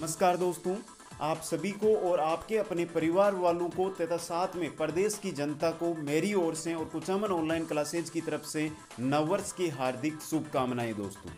नमस्कार दोस्तों आप सभी को और आपके अपने परिवार वालों को तथा साथ में प्रदेश की जनता को मेरी ओर से और कुचामन ऑनलाइन क्लासेज की तरफ से नववर्ष की हार्दिक शुभकामनाएं दोस्तों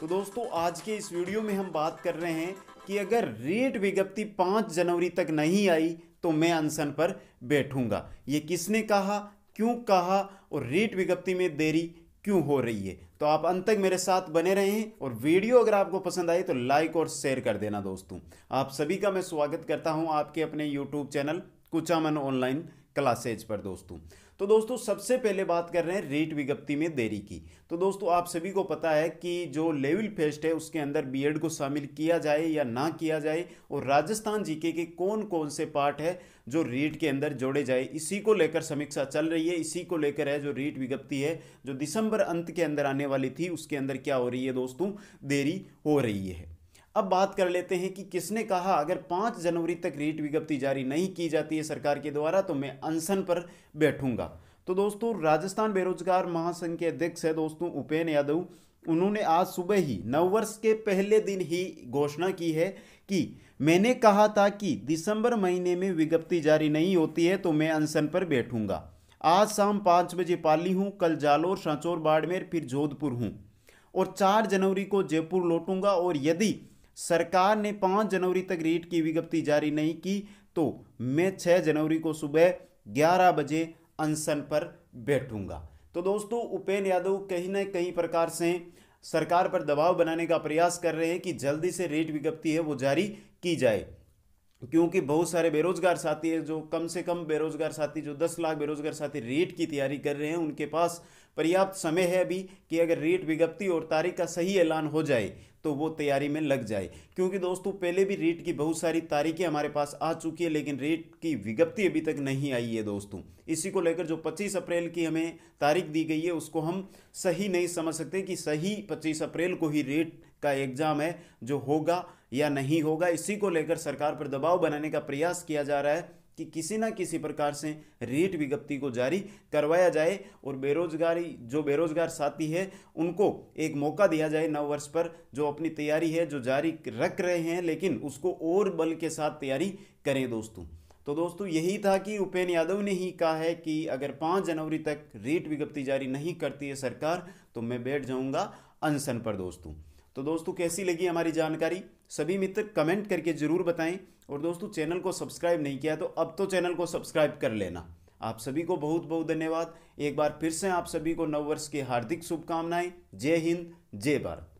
तो दोस्तों आज के इस वीडियो में हम बात कर रहे हैं कि अगर रेट विज्ञप्ति पाँच जनवरी तक नहीं आई तो मैं अनशन पर बैठूंगा ये किसने कहा क्यों कहा और रेट विज्ञप्ति में देरी क्यों हो रही है तो आप अंत तक मेरे साथ बने रहें और वीडियो अगर आपको पसंद आई तो लाइक और शेयर कर देना दोस्तों आप सभी का मैं स्वागत करता हूं आपके अपने YouTube channel Kuchaman online classes पर दोस्तों तो दोस्तों सबसे पहले बात कर रहे हैं रेट विज्ञप्ति में देरी की तो दोस्तों आप सभी को पता है कि जो लेवल फेस्ट है उसके अंदर बीएड को शामिल किया जाए या ना किया जाए और राजस्थान जीके के कौन कौन से पार्ट है जो रीट के अंदर जोड़े जाए इसी को लेकर समीक्षा चल रही है इसी को लेकर है जो रीट विज्ञप्ति है जो दिसंबर अंत के अंदर आने वाली थी उसके अंदर क्या हो रही है दोस्तों देरी हो रही है अब बात कर लेते हैं कि किसने कहा अगर पाँच जनवरी तक रीट विज्ञप्ति जारी नहीं की जाती है सरकार के द्वारा तो मैं अनशन पर बैठूंगा तो दोस्तों राजस्थान बेरोजगार महासंघ के अध्यक्ष है दोस्तों उपेन यादव उन्होंने आज सुबह ही नववर्ष के पहले दिन ही घोषणा की है कि मैंने कहा था कि दिसंबर महीने में विज्ञप्ति जारी नहीं होती है तो मैं अनशन पर बैठूंगा आज शाम पाँच बजे पाली हूँ कल जालोर सांचौर बाड़मेर फिर जोधपुर हूँ और चार जनवरी को जयपुर लौटूंगा और यदि सरकार ने पाँच जनवरी तक रेट की विज्ञप्ति जारी नहीं की तो मैं छः जनवरी को सुबह ग्यारह बजे अनशन पर बैठूंगा तो दोस्तों उपेन यादव कहीं ना कहीं प्रकार से सरकार पर दबाव बनाने का प्रयास कर रहे हैं कि जल्दी से रेट विज्ञप्ति है वो जारी की जाए क्योंकि बहुत सारे बेरोजगार साथी हैं जो कम से कम बेरोजगार साथी जो 10 लाख बेरोजगार साथी रेट की तैयारी कर रहे हैं उनके पास पर्याप्त समय है अभी कि अगर रेट विज्ञप्ति और तारीख का सही ऐलान हो जाए तो वो तैयारी में लग जाए क्योंकि दोस्तों पहले भी रेट की बहुत सारी तारीखें हमारे पास आ चुकी है लेकिन रेट की विज्ञप्ति अभी तक नहीं आई है दोस्तों इसी को लेकर जो 25 अप्रैल की हमें तारीख दी गई है उसको हम सही नहीं समझ सकते कि सही 25 अप्रैल को ही रेट का एग्ज़ाम है जो होगा या नहीं होगा इसी को लेकर सरकार पर दबाव बनाने का प्रयास किया जा रहा है कि किसी ना किसी प्रकार से रेट विज्ञप्ति को जारी करवाया जाए और बेरोजगारी जो बेरोजगार साथी है उनको एक मौका दिया जाए नव वर्ष पर जो अपनी तैयारी है जो जारी रख रहे हैं लेकिन उसको और बल के साथ तैयारी करें दोस्तों तो दोस्तों यही था कि उपेन यादव ने ही कहा है कि अगर पाँच जनवरी तक रेट विज्ञप्ति जारी नहीं करती है सरकार तो मैं बैठ जाऊंगा अनशन पर दोस्तों तो दोस्तों कैसी लगी हमारी जानकारी सभी मित्र कमेंट करके ज़रूर बताएं और दोस्तों चैनल को सब्सक्राइब नहीं किया तो अब तो चैनल को सब्सक्राइब कर लेना आप सभी को बहुत बहुत धन्यवाद एक बार फिर से आप सभी को नववर्ष की हार्दिक शुभकामनाएं जय हिंद जय भारत